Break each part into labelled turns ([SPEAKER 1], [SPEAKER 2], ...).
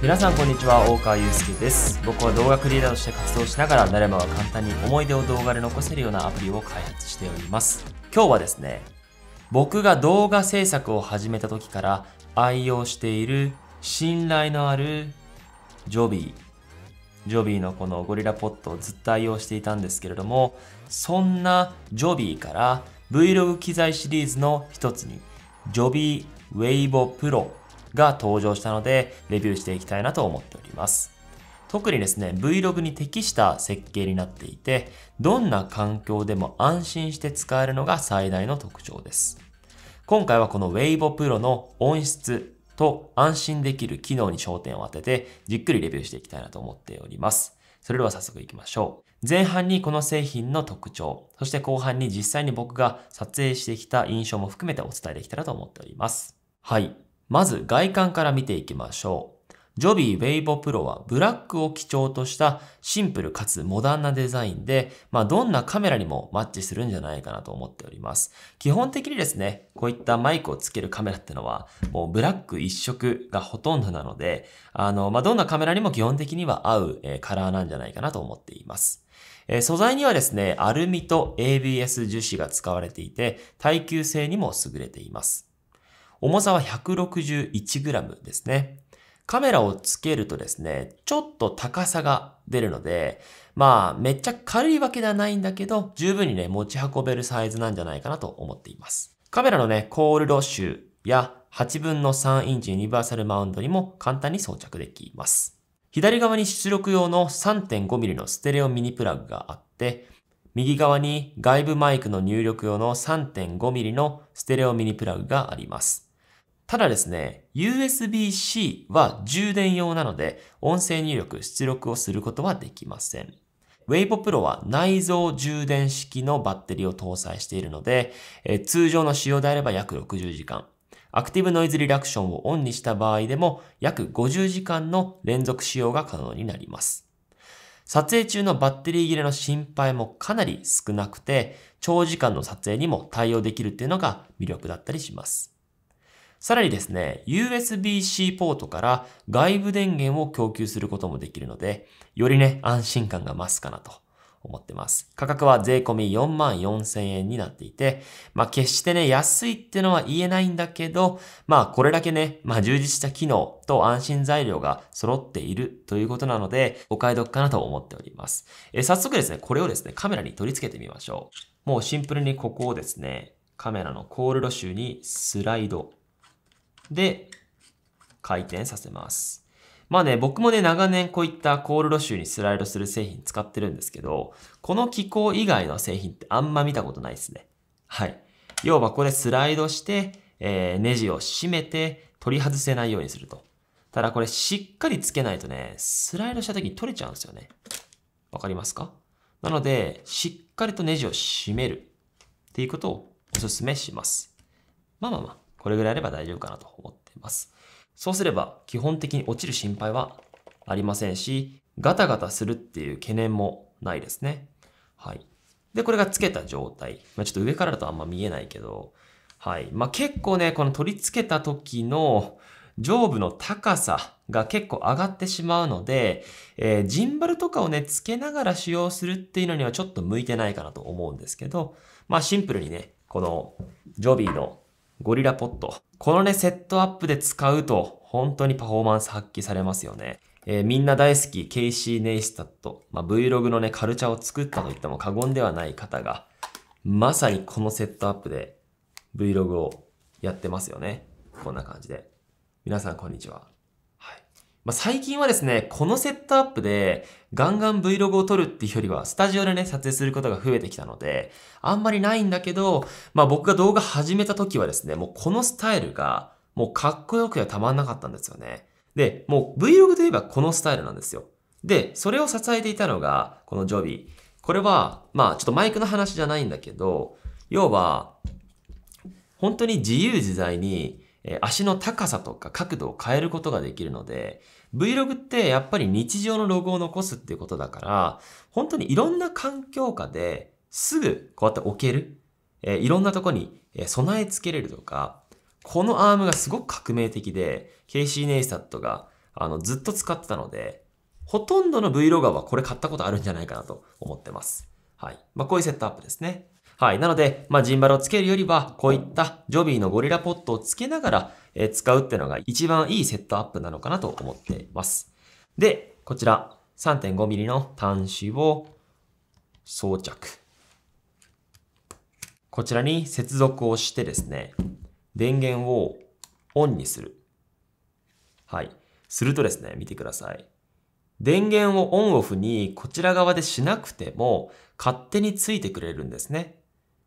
[SPEAKER 1] 皆さんこんにちは大川祐介です僕は動画クリエイターとして活動しながら誰もが簡単に思い出を動画で残せるようなアプリを開発しております今日はですね僕が動画制作を始めた時から愛用している信頼のあるジョビー。ジョビーのこのゴリラポットをずっと愛用していたんですけれども、そんなジョビーから Vlog 機材シリーズの一つに、ジョビーウェイボプロが登場したので、レビューしていきたいなと思っております。特にですね、Vlog に適した設計になっていて、どんな環境でも安心して使えるのが最大の特徴です。今回はこの Weibo Pro の音質、と安心できる機能に焦点を当てて、じっくりレビューしていきたいなと思っております。それでは早速行きましょう。前半にこの製品の特徴、そして後半に実際に僕が撮影してきた印象も含めてお伝えできたらと思っております。はい。まず外観から見ていきましょう。ジョビー・ウェイボプロはブラックを基調としたシンプルかつモダンなデザインで、まあ、どんなカメラにもマッチするんじゃないかなと思っております。基本的にですね、こういったマイクをつけるカメラってのは、もうブラック一色がほとんどなので、あの、まあ、どんなカメラにも基本的には合う、カラーなんじゃないかなと思っています。素材にはですね、アルミと ABS 樹脂が使われていて、耐久性にも優れています。重さは 161g ですね。カメラをつけるとですね、ちょっと高さが出るので、まあ、めっちゃ軽いわけではないんだけど、十分にね、持ち運べるサイズなんじゃないかなと思っています。カメラのね、コールドーや8分の3インチユニバーサルマウンドにも簡単に装着できます。左側に出力用の 3.5mm のステレオミニプラグがあって、右側に外部マイクの入力用の 3.5mm のステレオミニプラグがあります。ただですね、USB-C は充電用なので、音声入力、出力をすることはできません。Weibo Pro は内蔵充電式のバッテリーを搭載しているので、え通常の使用であれば約60時間。アクティブノイズリダクションをオンにした場合でも約50時間の連続使用が可能になります。撮影中のバッテリー切れの心配もかなり少なくて、長時間の撮影にも対応できるっていうのが魅力だったりします。さらにですね、USB-C ポートから外部電源を供給することもできるので、よりね、安心感が増すかなと思ってます。価格は税込4 4万0千円になっていて、まあ決してね、安いってのは言えないんだけど、まあこれだけね、まあ充実した機能と安心材料が揃っているということなので、お買い得かなと思っております。え早速ですね、これをですね、カメラに取り付けてみましょう。もうシンプルにここをですね、カメラのコールド集にスライドで、回転させます。まあね、僕もね、長年こういったコールロシューにスライドする製品使ってるんですけど、この機構以外の製品ってあんま見たことないですね。はい。要はこれスライドして、えー、ネジを締めて取り外せないようにすると。ただこれしっかりつけないとね、スライドした時に取れちゃうんですよね。わかりますかなので、しっかりとネジを締めるっていうことをお勧めします。まあまあまあ、これぐらいあれば大丈夫かなと思っています。そうすれば基本的に落ちる心配はありませんし、ガタガタするっていう懸念もないですね。はい。で、これがつけた状態。まあ、ちょっと上からだとあんま見えないけど、はい。まあ、結構ね、この取り付けた時の上部の高さが結構上がってしまうので、えー、ジンバルとかをね、付けながら使用するっていうのにはちょっと向いてないかなと思うんですけど、まあシンプルにね、このジョビーのゴリラポット。このね、セットアップで使うと、本当にパフォーマンス発揮されますよね。えー、みんな大好き、ケイシー・ネイスタット。まあ、Vlog のね、カルチャーを作ったと言っても過言ではない方が、まさにこのセットアップで Vlog をやってますよね。こんな感じで。皆さん、こんにちは。まあ、最近はですね、このセットアップでガンガン Vlog を撮るっていうよりは、スタジオでね、撮影することが増えてきたので、あんまりないんだけど、まあ僕が動画始めた時はですね、もうこのスタイルが、もうかっこよくてたまんなかったんですよね。で、もう Vlog といえばこのスタイルなんですよ。で、それを支えていたのが、このジョビこれは、まあちょっとマイクの話じゃないんだけど、要は、本当に自由自在に、え足の高さとか角度を変えることができるので、Vlog ってやっぱり日常のログを残すっていうことだから、本当にいろんな環境下ですぐこうやって置ける。えいろんなとこに備え付けれるとか、このアームがすごく革命的で、KC ネイサットがあのずっと使ってたので、ほとんどの Vlogger はこれ買ったことあるんじゃないかなと思ってます。はい。まあ、こういうセットアップですね。はい。なので、まあ、ジンバルをつけるよりは、こういったジョビーのゴリラポットをつけながら、え使うっていうのが一番いいセットアップなのかなと思っています。で、こちら、3.5mm の端子を装着。こちらに接続をしてですね、電源をオンにする。はい。するとですね、見てください。電源をオンオフにこちら側でしなくても勝手についてくれるんですね。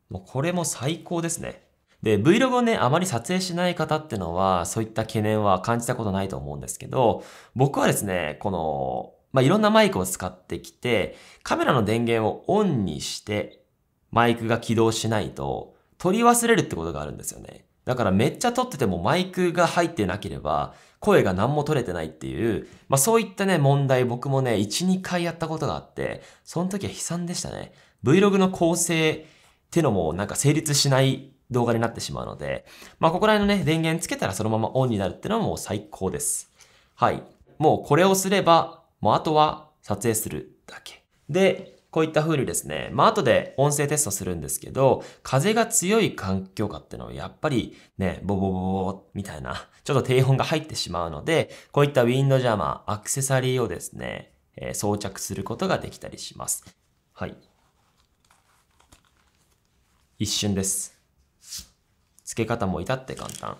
[SPEAKER 1] もうこれも最高ですね。で、Vlog をね、あまり撮影しない方ってのは、そういった懸念は感じたことないと思うんですけど、僕はですね、この、まあ、いろんなマイクを使ってきて、カメラの電源をオンにして、マイクが起動しないと、撮り忘れるってことがあるんですよね。だからめっちゃ撮っててもマイクが入ってなければ、声が何も撮れてないっていう、まあそういったね、問題僕もね、1、2回やったことがあって、その時は悲惨でしたね。Vlog の構成っていうのもなんか成立しない動画になってしまうので、まあ、ここら辺のね、電源つけたらそのままオンになるっていうのはもう最高です。はい。もうこれをすれば、もうあとは撮影するだけ。で、こういった風にですね、まあ後で音声テストするんですけど、風が強い環境下っていうのはやっぱりね、ボボボボみたいな、ちょっと低音が入ってしまうので、こういったウィンドジャーマー、アクセサリーをですね、えー、装着することができたりします。はい。一瞬です。付け方も至って簡単。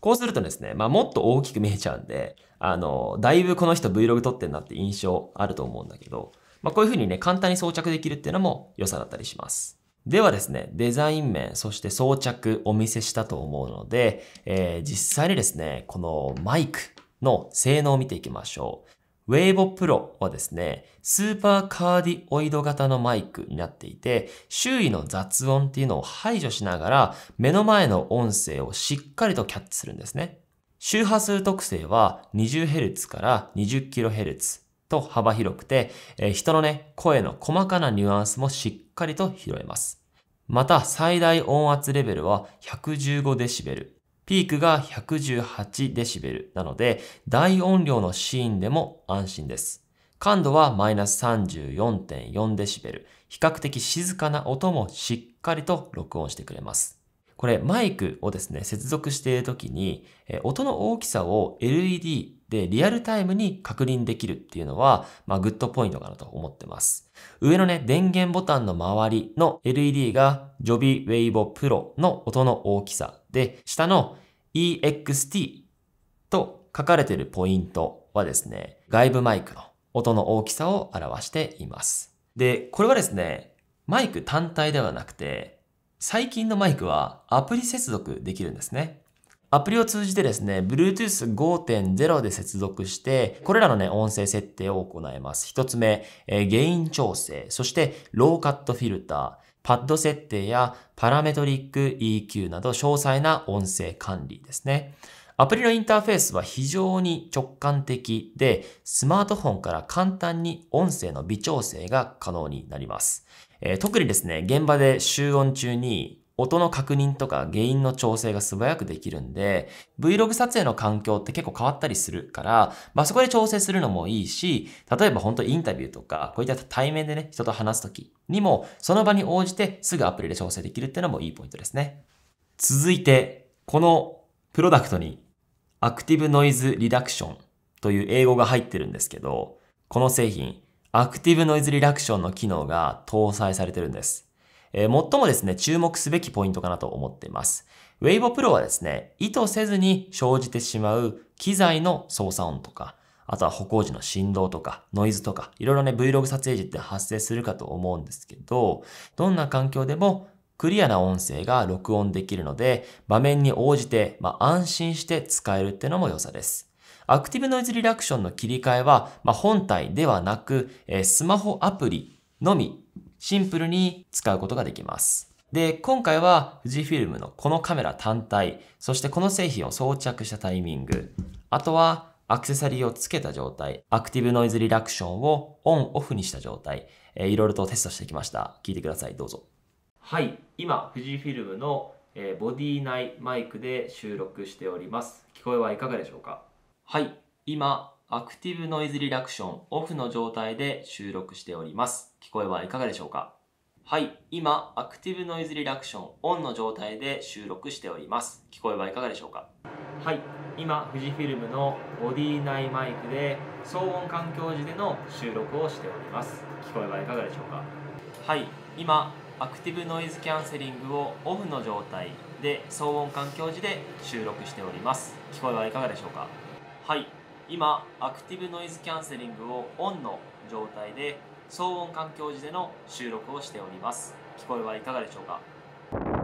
[SPEAKER 1] こうするとですね、まあ、もっと大きく見えちゃうんで、あの、だいぶこの人 Vlog 撮ってんなって印象あると思うんだけど、まあ、こういう風にね、簡単に装着できるっていうのも良さだったりします。ではですね、デザイン面、そして装着お見せしたと思うので、えー、実際にですね、このマイクの性能を見ていきましょう。ウェイボプロはですね、スーパーカーディオイド型のマイクになっていて、周囲の雑音っていうのを排除しながら、目の前の音声をしっかりとキャッチするんですね。周波数特性は 20Hz から 20kHz と幅広くて、えー、人のね、声の細かなニュアンスもしっかりと拾えます。また、最大音圧レベルは 115dB。ピークが118デシベルなので、大音量のシーンでも安心です。感度はマイナス34.4デシベル。比較的静かな音もしっかりと録音してくれます。これマイクをですね、接続している時に、音の大きさを LED でリアルタイムに確認できるっていうのは、まあ、グッドポイントかなと思ってます。上のね、電源ボタンの周りの LED がジョビウェイボプロの音の大きさで、下の EXT と書かれているポイントはですね、外部マイクの音の大きさを表しています。で、これはですね、マイク単体ではなくて、最近のマイクはアプリ接続できるんですね。アプリを通じてですね、Bluetooth 5.0で接続して、これらのね、音声設定を行います。一つ目、えー、ゲイン調整、そして、ローカットフィルター、パッド設定やパラメトリック EQ など詳細な音声管理ですね。アプリのインターフェースは非常に直感的で、スマートフォンから簡単に音声の微調整が可能になります。え特にですね、現場で集音中に音の確認とか原因の調整が素早くできるんで、Vlog 撮影の環境って結構変わったりするから、まあ、そこで調整するのもいいし、例えば本当インタビューとか、こういった対面でね、人と話す時にも、その場に応じてすぐアプリで調整できるっていうのもいいポイントですね。続いて、このプロダクトに、アクティブノイズリダクションという英語が入ってるんですけど、この製品、アクティブノイズリダクションの機能が搭載されてるんです。えー、最もですね、注目すべきポイントかなと思っています。w ェイ b プ Pro はですね、意図せずに生じてしまう機材の操作音とか、あとは歩行時の振動とか、ノイズとか、いろいろね、Vlog 撮影時って発生するかと思うんですけど、どんな環境でもクリアな音声が録音できるので、場面に応じて、まあ、安心して使えるってのも良さです。アクティブノイズリダクションの切り替えは、まあ、本体ではなく、えー、スマホアプリのみシンプルに使うことができます。で、今回は富士フィルムのこのカメラ単体、そしてこの製品を装着したタイミング、あとはアクセサリーをつけた状態、アクティブノイズリダクションをオンオフにした状態、えー、いろいろとテストしてきました。聞いてください、どうぞ。はい、今、富士フィルムの、えー、ボディ内マイクで収録しております。聞こえはいかがでしょうかはい、今、アクティブノイズリダクションオフの状態で収録しております。聞こえはいかがでしょうかはい、今、アクティブノイズリダクションオンの状態で収録しております。聞こえはいかがでしょうかはい、今、富士フィルムのボディ内マイクで騒音環境時での収録をしております。聞こえはいかがでしょうかはい、今、アクティブノイズキャンセリングをオフの状態で騒音環境時で収録しております。聞こえはいかがでしょうかはい、今アクティブノイズキャンセリングをオンの状態で騒音環境時での収録をしております聞こえはいかがでしょうか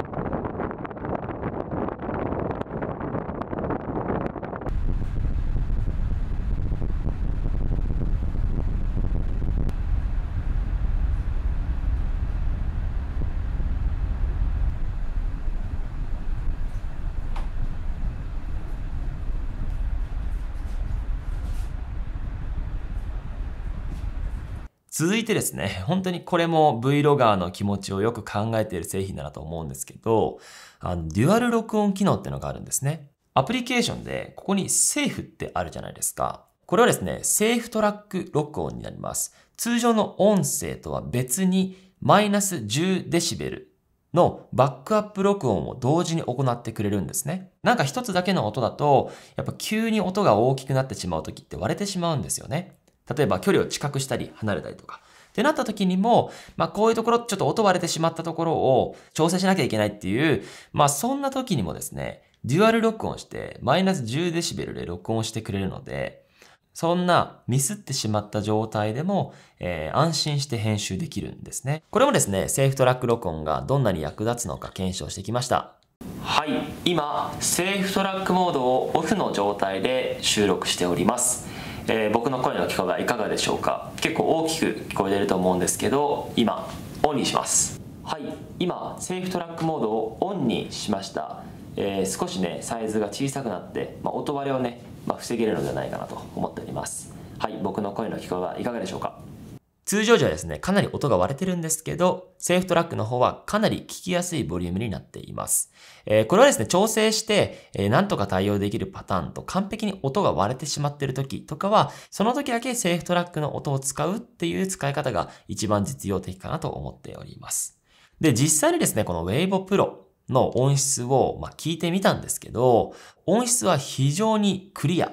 [SPEAKER 1] 続いてですね、本当にこれも Vlogger の気持ちをよく考えている製品だなと思うんですけど、あの、デュアル録音機能ってのがあるんですね。アプリケーションで、ここにセーフってあるじゃないですか。これはですね、セーフトラック録音になります。通常の音声とは別に、マイナス10デシベルのバックアップ録音を同時に行ってくれるんですね。なんか一つだけの音だと、やっぱ急に音が大きくなってしまう時って割れてしまうんですよね。例えば距離を近くしたり離れたりとか。ってなった時にも、まあこういうところ、ちょっと音割れてしまったところを調整しなきゃいけないっていう、まあそんな時にもですね、デュアル録音して、マイナス 10dB で録音してくれるので、そんなミスってしまった状態でも、えー、安心して編集できるんですね。これもですね、セーフトラック録音がどんなに役立つのか検証してきました。はい、今、セーフトラックモードをオフの状態で収録しております。えー、僕の声の聞こえはいかがでしょうか結構大きく聞こえてると思うんですけど今オンにしますはい今セーフトラックモードをオンにしました、えー、少しねサイズが小さくなって、まあ、音割れをね、まあ、防げるのではないかなと思っておりますはい僕の声の聞こえはいかがでしょうか通常時はですね、かなり音が割れてるんですけど、セーフトラックの方はかなり聞きやすいボリュームになっています。えー、これはですね、調整して、えー、なんとか対応できるパターンと完璧に音が割れてしまっている時とかは、その時だけセーフトラックの音を使うっていう使い方が一番実用的かなと思っております。で、実際にですね、この Weibo Pro の音質を、ま聞いてみたんですけど、音質は非常にクリア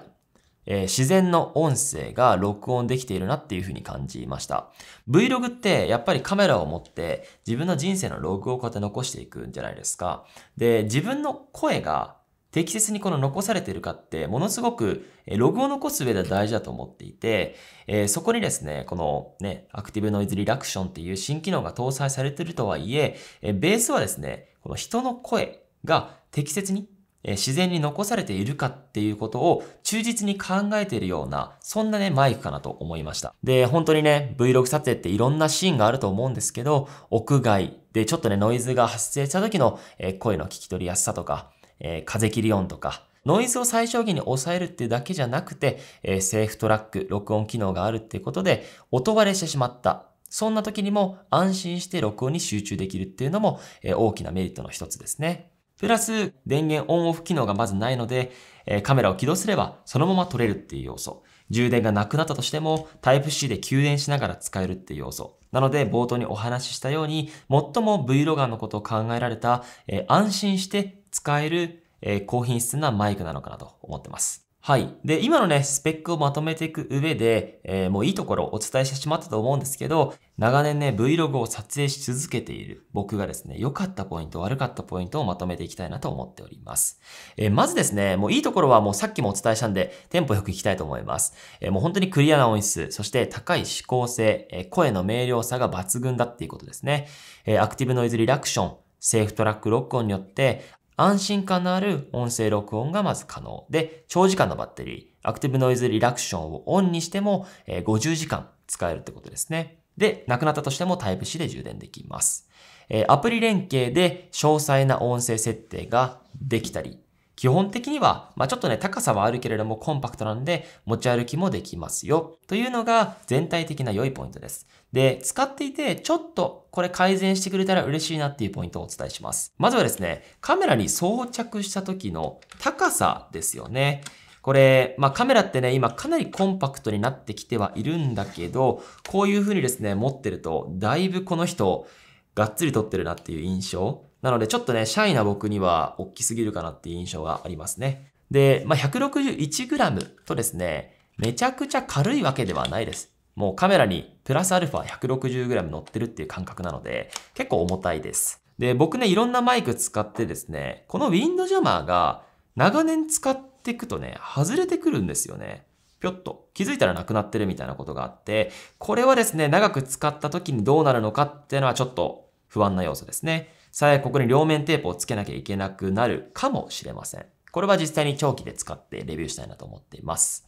[SPEAKER 1] えー、自然の音声が録音できているなっていうふうに感じました。Vlog ってやっぱりカメラを持って自分の人生のログをこうやって残していくんじゃないですか。で、自分の声が適切にこの残されているかってものすごくログを残す上では大事だと思っていて、えー、そこにですね、このね、アクティブノイズリダクションっていう新機能が搭載されているとはいええー、ベースはですね、この人の声が適切にえ自然に残されているかっていうことを忠実に考えているような、そんなね、マイクかなと思いました。で、本当にね、Vlog 撮影っていろんなシーンがあると思うんですけど、屋外でちょっとね、ノイズが発生した時の、え声の聞き取りやすさとか、え風切り音とか、ノイズを最小限に抑えるっていうだけじゃなくて、えセーフトラック、録音機能があるっていうことで、音割れしてしまったそんな時にも安心して録音に集中できるっていうのも、え大きなメリットの一つですね。プラス、電源オンオフ機能がまずないので、えカメラを起動すればそのまま撮れるっていう要素。充電がなくなったとしても Type-C で給電しながら使えるっていう要素。なので冒頭にお話ししたように、最も Vlogger のことを考えられた、え安心して使える、え高品質なマイクなのかなと思ってます。はい。で、今のね、スペックをまとめていく上で、えー、もういいところをお伝えしてしまったと思うんですけど、長年ね、Vlog を撮影し続けている僕がですね、良かったポイント、悪かったポイントをまとめていきたいなと思っております。えー、まずですね、もういいところはもうさっきもお伝えしたんで、テンポよくいきたいと思います。えー、もう本当にクリアな音質、そして高い指向性、え声の明瞭さが抜群だっていうことですね。えアクティブノイズリダクション、セーフトラックロックオンによって安心感のある音声録音がまず可能。で、長時間のバッテリー、アクティブノイズリラクションをオンにしても、えー、50時間使えるってことですね。で、なくなったとしてもタイプ C で充電できます。えー、アプリ連携で詳細な音声設定ができたり、基本的には、まあ、ちょっとね、高さはあるけれどもコンパクトなんで持ち歩きもできますよ。というのが全体的な良いポイントです。で、使っていて、ちょっとこれ改善してくれたら嬉しいなっていうポイントをお伝えします。まずはですね、カメラに装着した時の高さですよね。これ、まあ、カメラってね、今かなりコンパクトになってきてはいるんだけど、こういう風にですね、持ってると、だいぶこの人、がっつり撮ってるなっていう印象。なので、ちょっとね、シャイな僕には大きすぎるかなっていう印象がありますね。で、まあ、161g とですね、めちゃくちゃ軽いわけではないです。もうカメラにプラスアルファ 160g 乗ってるっていう感覚なので、結構重たいです。で、僕ね、いろんなマイク使ってですね、このウィンドジャマーが長年使っていくとね、外れてくるんですよね。ぴょっと気づいたらなくなってるみたいなことがあって、これはですね、長く使った時にどうなるのかっていうのはちょっと不安な要素ですね。さえここに両面テープをつけなきゃいけなくなるかもしれません。これは実際に長期で使ってレビューしたいなと思っています。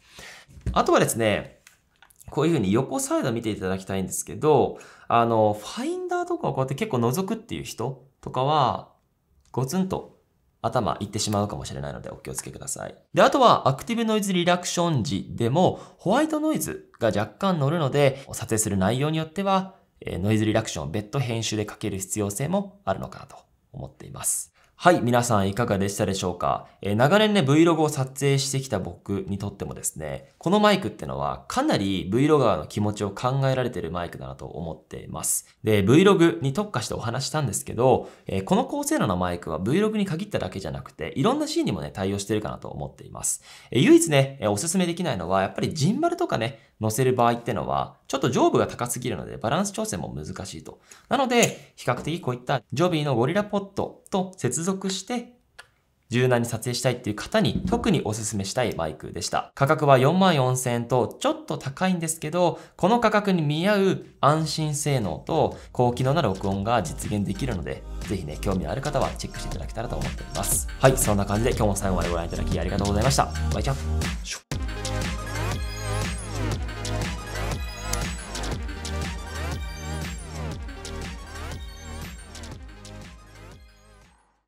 [SPEAKER 1] あとはですね、こういうふうに横サイド見ていただきたいんですけど、あの、ファインダーとかをこうやって結構覗くっていう人とかは、ゴツンと頭いってしまうかもしれないのでお気をつけください。で、あとはアクティブノイズリダクション時でもホワイトノイズが若干乗るので、撮影する内容によっては、ノイズリダクションを別途編集でかける必要性もあるのかなと思っています。はい、皆さんいかがでしたでしょうか、えー、長年ね、Vlog を撮影してきた僕にとってもですね、このマイクってのはかなり Vlogger の気持ちを考えられてるマイクだなと思っています。で、Vlog に特化してお話したんですけど、えー、この高性能なマイクは Vlog に限っただけじゃなくて、いろんなシーンにもね、対応してるかなと思っています。えー、唯一ね、おすすめできないのは、やっぱりジンバルとかね、乗せる場合ってのは、ちょっと上部が高すぎるのでバランス調整も難しいと。なので、比較的こういったジョビーのゴリラポットと接続して、柔軟に撮影したいっていう方に特にお勧めしたいマイクでした。価格は44,000万円とちょっと高いんですけど、この価格に見合う安心性能と高機能な録音が実現できるので、ぜひね、興味のある方はチェックしていただけたらと思っております。はい、そんな感じで今日も最後までご覧いただきありがとうございました。バイチャン